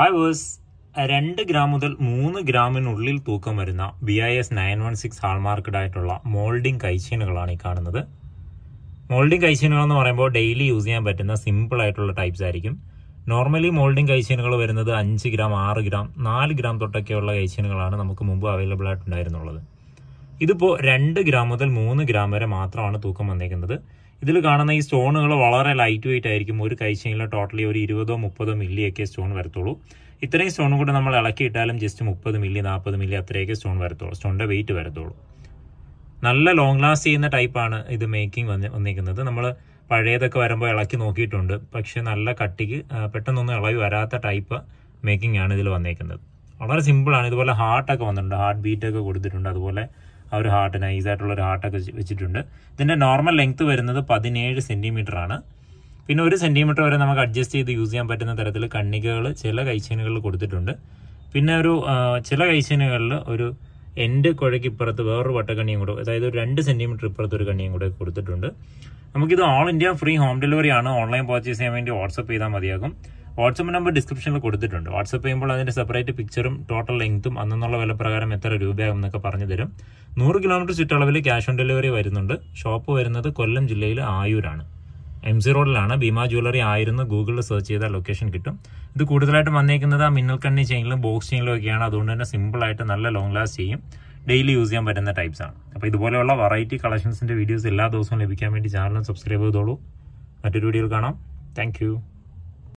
hi verse രണ്ട് gram മുതൽ മൂന്ന് ഗ്രാമിനുള്ളിൽ തൂക്കം വരുന്ന B I S nine one six hallmarked ആയിട്ടുള്ള മോൾഡിംഗ് കൈച്ചീനുകളാണ് ഈ കാണുന്നത് മോൾഡിംഗ് കൈച്ചീനുകൾ എന്ന് പറയുമ്പോൾ ഡെയിലി യൂസ് ചെയ്യാൻ പറ്റുന്ന സിമ്പിൾ ആയിട്ടുള്ള ടൈപ്സ് ആയിരിക്കും നോർമലി മോൾഡിംഗ് കൈച്ചീനുകൾ വരുന്നത് അഞ്ച് ഗ്രാം ആറ് ഗ്രാം നാല് ഗ്രാം തൊട്ടൊക്കെയുള്ള കൈച്ചീനുകളാണ് നമുക്ക് മുമ്പ് അവൈലബിൾ ആയിട്ടുണ്ടായിരുന്നുള്ളത് ഇതിപ്പോൾ രണ്ട് ഗ്രാം മുതൽ മൂന്ന് ഗ്രാം വരെ മാത്രമാണ് തൂക്കം വന്നേക്കുന്നത് ഇതിൽ കാണുന്ന ഈ സ്റ്റോണുകൾ വളരെ ലൈറ്റ് വെയിറ്റ് ആയിരിക്കും ഒരു കൈശയിലെ ടോട്ടലി ഒരു ഇരുപതോ മുപ്പതോ മില്ലിയൊക്കെ സ്റ്റോൺ വരത്തുള്ളൂ ഇത്രയും സ്റ്റോണും കൂടെ നമ്മൾ ഇളക്കിയിട്ടാലും ജസ്റ്റ് മുപ്പത് മില്ലി നാൽപ്പത് മില്ലി അത്രയൊക്കെ സ്റ്റോൺ വരത്തുള്ളൂ സ്റ്റോണിൻ്റെ വെയിറ്റ് വരത്തുള്ളൂ നല്ല ലോങ് ലാസ്റ്റ് ചെയ്യുന്ന ടൈപ്പാണ് ഇത് മേക്കിംഗ് വന്ന് വന്നിരിക്കുന്നത് നമ്മൾ പഴയതൊക്കെ വരുമ്പോൾ ഇളക്കി നോക്കിയിട്ടുണ്ട് പക്ഷേ നല്ല കട്ടിക്ക് പെട്ടെന്നൊന്നും ഇളവി വരാത്ത ടൈപ്പ് മേക്കിംഗ് ആണ് ഇതിൽ വന്നേക്കുന്നത് വളരെ സിമ്പിളാണ് ഇതുപോലെ ഹാർട്ടൊക്കെ വന്നിട്ടുണ്ട് ഹാർട്ട് ബീറ്റൊക്കെ കൊടുത്തിട്ടുണ്ട് അതുപോലെ ആ ഒരു ഹാർട്ട് ആയിട്ടുള്ള ഒരു ഹാർട്ടൊക്കെ വെച്ചിട്ടുണ്ട് ഇതിൻ്റെ നോർമൽ ലെങ്ത് വരുന്നത് പതിനേഴ് സെൻറ്റിമീറ്റർ ആണ് പിന്നെ ഒരു സെൻറ്റിമീറ്റർ വരെ നമുക്ക് അഡ്ജസ്റ്റ് ചെയ്ത് യൂസ് ചെയ്യാൻ പറ്റുന്ന തരത്തിൽ കണ്ണികകൾ ചില കൈച്ചീനുകളിൽ കൊടുത്തിട്ടുണ്ട് പിന്നെ ഒരു ചില കൈച്ചീനുകളിൽ ഒരു എൻഡ് കുഴയ്ക്ക് ഇപ്പുറത്ത് വേറൊരു വട്ടക്കണ്ണിയും കൂടെ അതായത് ഒരു രണ്ട് സെൻറ്റിമീറ്റർ ഇപ്പുറത്ത് ഒരു കണ്ണിയും കൂടെ കൊടുത്തിട്ടുണ്ട് നമുക്കിത് all India free home delivery ആണ് ഓൺലൈൻ പർച്ചേസ് ചെയ്യാൻ വേണ്ടി വാട്സപ്പ് ചെയ്താൽ മതിയാകും വാട്സപ്പ് നമ്പർ ഡിസ്ക്രിപ്ഷനിൽ കൊടുത്തിട്ടുണ്ട് വാട്സപ്പ് ചെയ്യുമ്പോൾ അതിൻ്റെ സെപ്പറേറ്റ് പിക്ചറും ടോട്ടൽ ലെങ്ത്തും വില വിലപ്രകാരം എത്ര രൂപയാകും എന്നൊക്കെ പറഞ്ഞു തരും നൂറ് കിലോമീറ്റർ ചുറ്റളവിൽ ക്യാഷ് ഓൺ ഡെലിവറി വരുന്നുണ്ട് ഷോപ്പ് വരുന്നത് കൊല്ലം ജില്ലയിൽ ആയൂരാണ് എം സി റോഡിലാണ് ഭീമ ജ്വല്ലറി ആയിരുന്നു ഗൂഗിളിൽ സെർച്ച് ചെയ്താൽ ലൊക്കേഷൻ കിട്ടും ഇത് കൂടുതലായിട്ടും വന്നേക്കുന്നത് ആ മിന്നൽക്കണ്ണി ചെയിനിലും ബോക്സ് ചെയിനിലും ഒക്കെയാണ് അതുകൊണ്ട് തന്നെ സിമ്പിളായിട്ട് നല്ല ലോങ് ലാസ്റ്റ് ചെയ്യും ഡെയിലി യൂസ് ചെയ്യാൻ പറ്റുന്ന ടൈപ്സ് ആണ് അപ്പോൾ ഇതുപോലെയുള്ള വെറൈറ്റി കളക്ഷൻസിൻ്റെ വീഡിയോസ് എല്ലാ ദിവസവും ലഭിക്കാൻ വേണ്ടി ചാനലും സബ്സ്ക്രൈബ് ചെയ്തോളൂ മറ്റൊരു വീഡിയോയിൽ കാണാം താങ്ക്